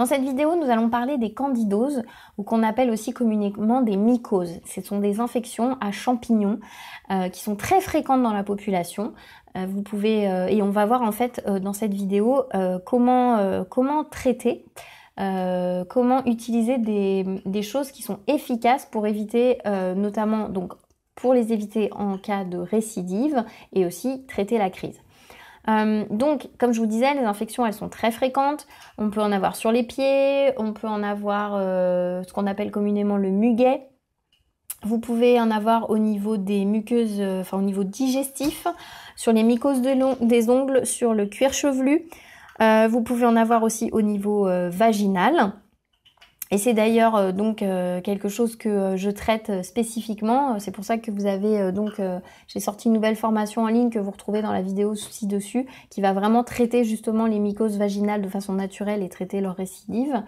Dans cette vidéo, nous allons parler des candidoses, ou qu'on appelle aussi communiquement des mycoses. Ce sont des infections à champignons euh, qui sont très fréquentes dans la population. Euh, vous pouvez euh, et on va voir en fait dans cette vidéo comment comment traiter. comment utiliser des, des, choses qui sont efficaces pour éviter notamment donc pour les éviter en cas de récidive et aussi traiter la crise. Euh, donc, comme je vous disais, les infections, elles sont très fréquentes. On peut en avoir sur les pieds, on peut en avoir euh, ce qu'on appelle communément le muguet. Vous pouvez en avoir au niveau des muqueuses, euh, enfin au niveau digestif, sur les mycoses des ongles, sur le cuir chevelu. vous pouvez en avoir aussi au niveau vaginal. Et c'est d'ailleurs euh, donc euh, quelque chose que euh, je traite spécifiquement. C'est pour ça que vous avez donc j'ai sorti une nouvelle formation en ligne que vous retrouvez dans la vidéo ci-dessus, qui va vraiment traiter justement les mycoses vaginales de façon naturelle et traiter leurs récidives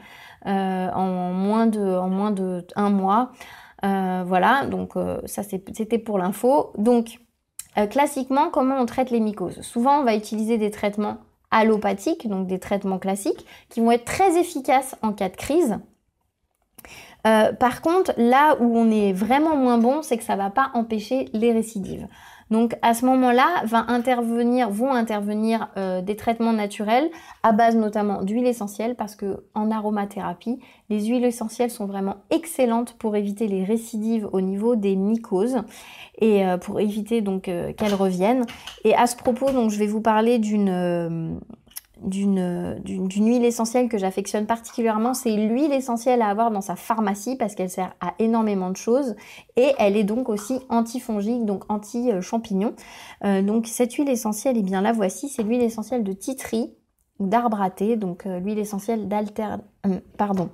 en moins de en moins de un mois. voilà, donc ça c'était pour l'info. Donc classiquement, comment on traite les mycoses Souvent, on va utiliser des traitements allopathiques, donc des traitements classiques, qui vont être très efficaces en cas de crise euh, par contre, là où on est vraiment moins bon, c'est que ça va pas empêcher les récidives. Donc à ce moment-là, va intervenir, vont intervenir euh, des traitements naturels à base notamment d'huiles essentielles parce que en aromathérapie, les huiles essentielles sont vraiment excellentes pour éviter les récidives au niveau des mycoses et euh, pour éviter donc qu'elles reviennent. Et à ce propos, donc je vais vous parler d'une d'une huile essentielle que j'affectionne particulièrement. C'est l'huile essentielle à avoir dans sa pharmacie parce qu'elle sert à énormément de choses et elle est donc aussi antifongique, donc anti champignons euh, donc cette huile essentielle, et eh bien la voici, c'est l'huile essentielle de titri ou d'arbre à donc euh, l'huile essentielle d'alter... Euh, pardon.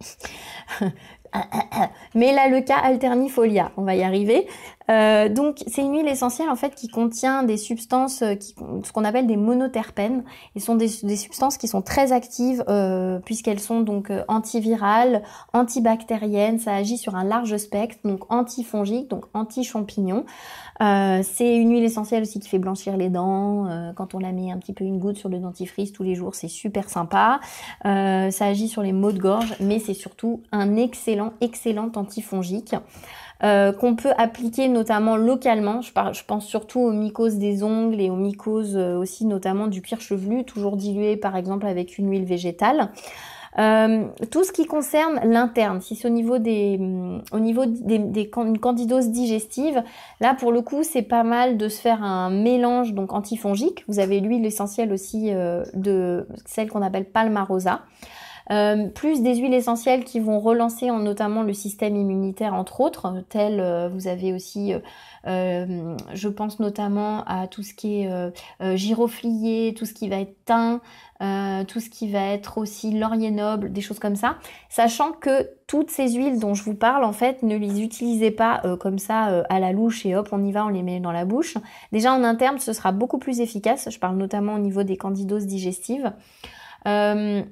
mais là le cas alternifolia, on va y arriver. Euh, donc c'est une huile essentielle en fait qui contient des substances euh, ce qu'on appelle des monoterpènes. Ils sont des, substances qui sont très actives euh, puisqu'elles sont donc antivirales, antibactériennes. Ça agit sur un large spectre, donc antifongique, donc anti-champignon. c'est une huile essentielle aussi qui fait blanchir les dents. quand on la met un petit peu une goutte sur le dentifrice tous les jours, c'est super sympa. ça agit sur les maux de gorge, mais c'est surtout un excellent excellente antifongique. Euh, qu'on peut appliquer notamment localement. Je, pense surtout aux mycoses des ongles et aux mycoses euh, aussi notamment du cuir chevelu, toujours dilué par exemple avec une huile végétale. Euh, tout ce qui concerne l'interne, si c'est au niveau des, au niveau des, là pour le coup c'est pas mal de se faire un mélange donc antifongique. Vous avez l'huile essentielle aussi de celle qu'on appelle palmarosa euh, plus des huiles essentielles qui vont relancer en, notamment le système immunitaire, entre autres, tels euh, vous avez aussi, euh, je pense notamment à tout ce qui est giroflier, tout ce qui va être thym, tout ce qui va être aussi laurier noble, des choses comme ça, sachant que toutes ces huiles dont je vous parle, en fait, ne les utilisez pas comme ça à la louche et hop, on y va, on les met dans la bouche. Déjà en interne, ce sera beaucoup plus efficace. Je parle notamment au niveau des candidoses digestives. Euh,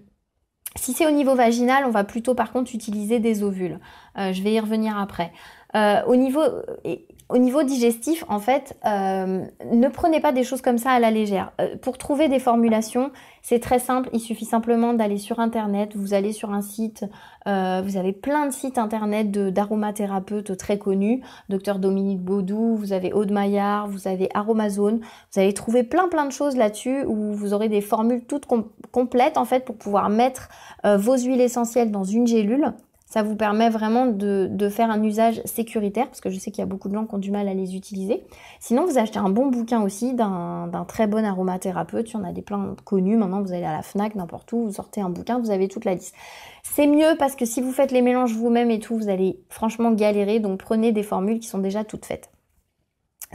si c'est au niveau vaginal, on va plutôt par contre utiliser des ovules. Euh, je vais y revenir après. Euh, au niveau, et au niveau digestif, en fait, euh, ne prenez pas des choses comme ça à la légère. Euh, pour trouver des formulations, c'est très simple. Il suffit simplement d'aller sur Internet. Vous allez sur un site. Euh, vous avez plein de sites Internet d'aromathérapeutes très connus. Docteur Dominique Baudou, vous avez Aude Maillard, vous avez Aromazone. Vous allez trouver plein plein de choses là-dessus où vous aurez des formules toutes complètes en fait pour pouvoir mettre vos huiles essentielles dans une gélule ça vous permet vraiment de, faire un usage sécuritaire, parce que je sais qu'il y a beaucoup de gens qui ont du mal à les utiliser. Sinon, vous achetez un bon bouquin aussi d'un très bon aromathérapeute. Il en a des pleins connus. Maintenant, vous allez à la FNAC, n'importe où, vous sortez un bouquin, vous avez toute la liste. C'est mieux parce que si vous faites les mélanges vous-même et tout, vous allez franchement galérer. Donc prenez des formules qui sont déjà toutes faites.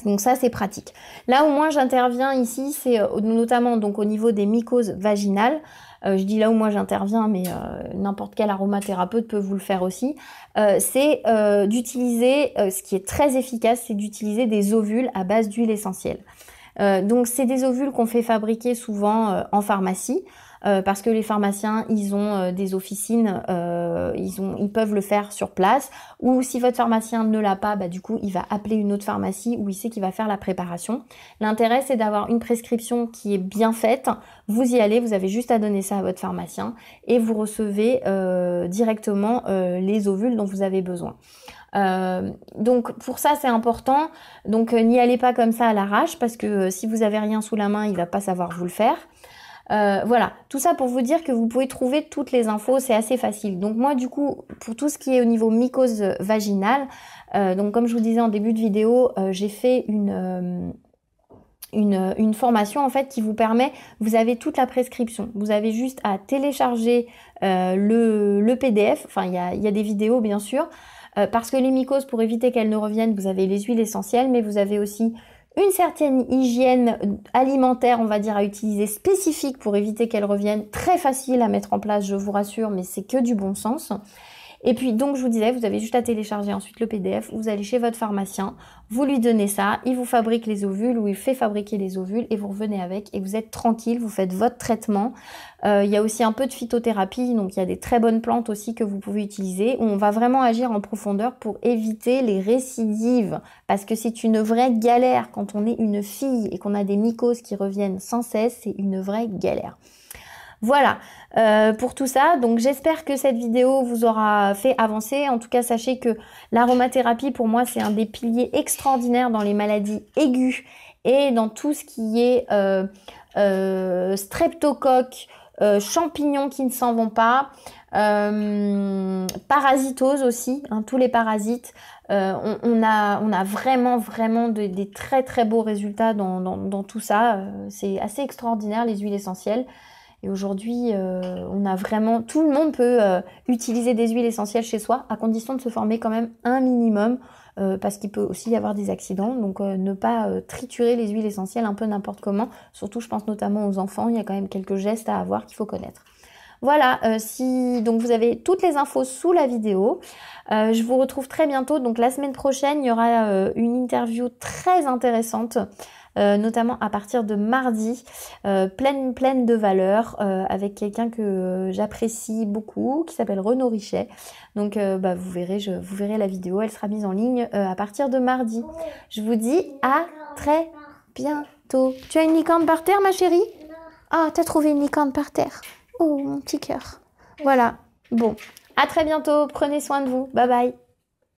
Donc ça c'est pratique. Là où moi j'interviens ici, c'est euh, notamment donc au niveau des mycoses vaginales. Euh, je dis là où moi j'interviens, mais euh, n'importe quel aromathérapeute peut vous le faire aussi. c'est d'utiliser, ce qui est très efficace, c'est d'utiliser des ovules à base d'huile essentielle. donc c'est des ovules qu'on fait fabriquer souvent en pharmacie. Euh, parce que les pharmaciens, ils ont euh, des officines, euh, ils, ont, ils peuvent le faire sur place. Ou si votre pharmacien ne l'a pas, bah, du coup, il va appeler une autre pharmacie où il sait qu'il va faire la préparation. L'intérêt, c'est d'avoir une prescription qui est bien faite. Vous y allez, vous avez juste à donner ça à votre pharmacien et vous recevez directement les ovules dont vous avez besoin. donc pour ça c'est important. Donc n'y allez pas comme ça à l'arrache parce que si vous avez rien sous la main, il va pas savoir vous le faire. Euh, voilà, tout ça pour vous dire que vous pouvez trouver toutes les infos, c'est assez facile. Donc moi du coup, pour tout ce qui est au niveau mycose vaginale, euh, donc comme je vous disais en début de vidéo, euh, j'ai fait une... Une, formation en fait qui vous permet, vous avez toute la prescription, vous avez juste à télécharger le, le, PDF, enfin il y a, y a, des vidéos bien sûr, parce que les mycoses, pour éviter qu'elles ne reviennent, vous avez les huiles essentielles, mais vous avez aussi une certaine hygiène alimentaire, on va dire, à utiliser spécifique pour éviter qu'elle revienne. Très facile à mettre en place, je vous rassure, mais c'est que du bon sens. Et puis donc je vous disais, vous avez juste à télécharger ensuite le PDF, vous allez chez votre pharmacien, vous lui donnez ça, il vous fabrique les ovules ou il fait fabriquer les ovules et vous revenez avec et vous êtes tranquille, vous faites votre traitement. Euh, il y a aussi un peu de phytothérapie, donc il y a des très bonnes plantes aussi que vous pouvez utiliser où on va vraiment agir en profondeur pour éviter les récidives parce que c'est une vraie galère quand on est une fille et qu'on a des mycoses qui reviennent sans cesse, c'est une vraie galère. Voilà euh, pour tout ça. Donc j'espère que cette vidéo vous aura fait avancer. En tout cas, sachez que l'aromathérapie, pour moi, c'est un des piliers extraordinaires dans les maladies aiguës et dans tout ce qui est euh, euh streptocoque, euh, champignons qui ne s'en vont pas. parasitose aussi, hein, tous les parasites. On, a, vraiment, vraiment des très, très beaux résultats dans tout ça. C'est assez extraordinaire, les huiles essentielles. Et aujourd'hui, euh, on a vraiment, tout le monde peut euh, utiliser des huiles essentielles chez soi, à condition de se former quand même un minimum, euh, parce qu'il peut aussi y avoir des accidents. Donc ne pas triturer les huiles essentielles un peu n'importe comment. Surtout, je pense notamment aux enfants, il y a quand même quelques gestes à avoir qu'il faut connaître. Voilà, si donc vous avez toutes les infos sous la vidéo. je vous retrouve très bientôt. Donc la semaine prochaine, il y aura une interview très intéressante euh, notamment à partir de mardi, euh, pleine pleine de valeur, euh, avec quelqu'un que j'apprécie beaucoup, qui s'appelle Renaud Richet. Donc bah, vous verrez, je, vous verrez la vidéo, elle sera mise en ligne à partir de mardi. Je vous dis à très bientôt. Tu as une licorne par terre, ma chérie Ah, t'as trouvé une licorne par terre. Oh, mon petit cœur. Voilà. Bon, à très bientôt. Prenez soin de vous. Bye bye.